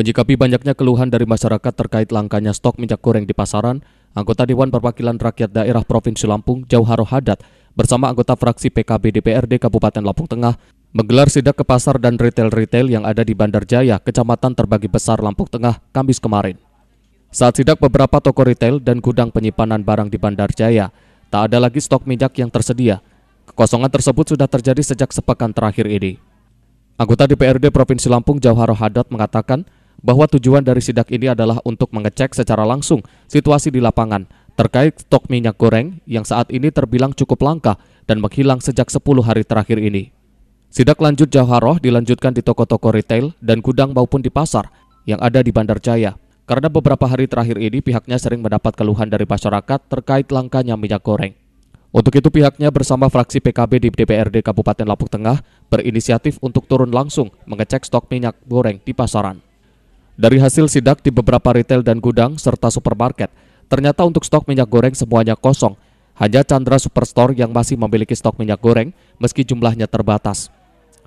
Menyikapi banyaknya keluhan dari masyarakat terkait langkanya stok minyak goreng di pasaran, anggota Dewan Perwakilan Rakyat Daerah Provinsi Lampung, Jauharo Hadat, bersama anggota fraksi PKB DPRD Kabupaten Lampung Tengah, menggelar sidak ke pasar dan retail-retail yang ada di Bandar Jaya, Kecamatan Terbagi Besar Lampung Tengah, Kamis kemarin. Saat sidak beberapa toko retail dan gudang penyimpanan barang di Bandar Jaya, tak ada lagi stok minyak yang tersedia. Kekosongan tersebut sudah terjadi sejak sepekan terakhir ini. Anggota DPRD Provinsi Lampung Jauharo Hadat mengatakan, bahwa tujuan dari sidak ini adalah untuk mengecek secara langsung situasi di lapangan terkait stok minyak goreng yang saat ini terbilang cukup langka dan menghilang sejak 10 hari terakhir ini. Sidak lanjut Jauharoh dilanjutkan di toko-toko retail dan gudang maupun di pasar yang ada di Bandar Jaya. Karena beberapa hari terakhir ini pihaknya sering mendapat keluhan dari masyarakat terkait langkanya minyak goreng. Untuk itu pihaknya bersama fraksi PKB di DPRD Kabupaten Lampung Tengah berinisiatif untuk turun langsung mengecek stok minyak goreng di pasaran. Dari hasil sidak di beberapa retail dan gudang serta supermarket, ternyata untuk stok minyak goreng semuanya kosong. Hanya Chandra Superstore yang masih memiliki stok minyak goreng meski jumlahnya terbatas.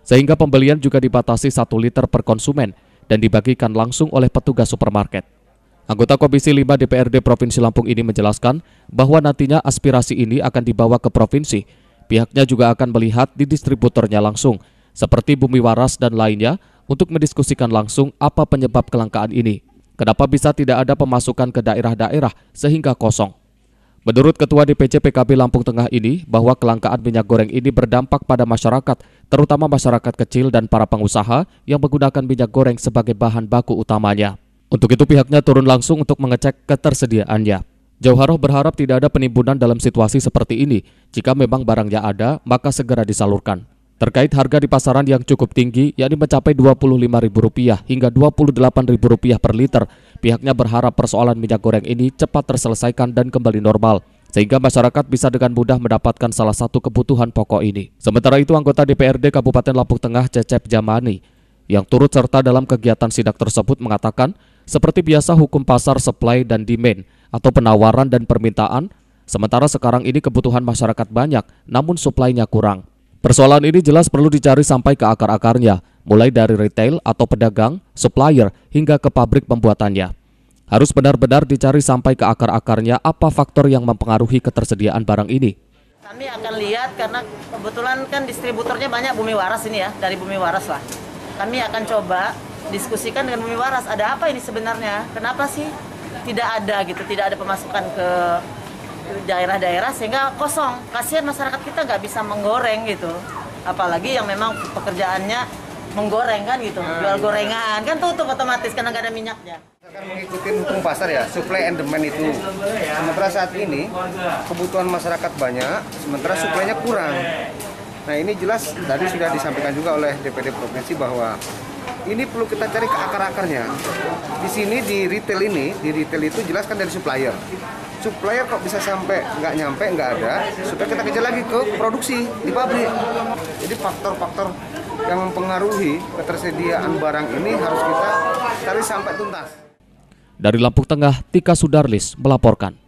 Sehingga pembelian juga dibatasi 1 liter per konsumen dan dibagikan langsung oleh petugas supermarket. Anggota Komisi 5 DPRD Provinsi Lampung ini menjelaskan bahwa nantinya aspirasi ini akan dibawa ke provinsi. Pihaknya juga akan melihat di distributornya langsung, seperti Bumi Waras dan lainnya, untuk mendiskusikan langsung apa penyebab kelangkaan ini. Kenapa bisa tidak ada pemasukan ke daerah-daerah sehingga kosong? Menurut Ketua DPC PKB Lampung Tengah ini, bahwa kelangkaan minyak goreng ini berdampak pada masyarakat, terutama masyarakat kecil dan para pengusaha yang menggunakan minyak goreng sebagai bahan baku utamanya. Untuk itu pihaknya turun langsung untuk mengecek ketersediaannya. Jauharoh berharap tidak ada penimbunan dalam situasi seperti ini. Jika memang barangnya ada, maka segera disalurkan. Terkait harga di pasaran yang cukup tinggi, yakni mencapai Rp25.000 hingga Rp28.000 per liter, pihaknya berharap persoalan minyak goreng ini cepat terselesaikan dan kembali normal sehingga masyarakat bisa dengan mudah mendapatkan salah satu kebutuhan pokok ini. Sementara itu anggota DPRD Kabupaten Lampung Tengah Cecep Jamani yang turut serta dalam kegiatan sidak tersebut mengatakan seperti biasa hukum pasar supply dan demand atau penawaran dan permintaan sementara sekarang ini kebutuhan masyarakat banyak namun suplainya kurang. Persoalan ini jelas perlu dicari sampai ke akar-akarnya, mulai dari retail atau pedagang, supplier, hingga ke pabrik pembuatannya. Harus benar-benar dicari sampai ke akar-akarnya apa faktor yang mempengaruhi ketersediaan barang ini. Kami akan lihat karena kebetulan kan distributornya banyak Bumi Waras ini ya, dari Bumi Waras lah. Kami akan coba diskusikan dengan Bumi Waras, ada apa ini sebenarnya, kenapa sih tidak ada gitu, tidak ada pemasukan ke daerah-daerah sehingga kosong. Kasihan masyarakat kita nggak bisa menggoreng gitu. Apalagi yang memang pekerjaannya menggoreng kan gitu, nah, jual iya. gorengan kan tutup otomatis karena nggak ada minyaknya. Akan mengikuti hukum pasar ya, supply and demand itu. Sementara saat ini kebutuhan masyarakat banyak, sementara suplainya kurang. Nah ini jelas tadi sudah disampaikan juga oleh DPD provinsi bahwa ini perlu kita cari ke akar-akarnya. Di sini di retail ini, di retail itu jelaskan dari supplier. Supplier kok bisa sampai nggak nyampe, nggak ada, supaya kita kejar lagi ke produksi di pabrik. Jadi faktor-faktor yang mempengaruhi ketersediaan barang ini harus kita cari sampai tuntas. Dari Lampung Tengah, Tika Sudarlis melaporkan.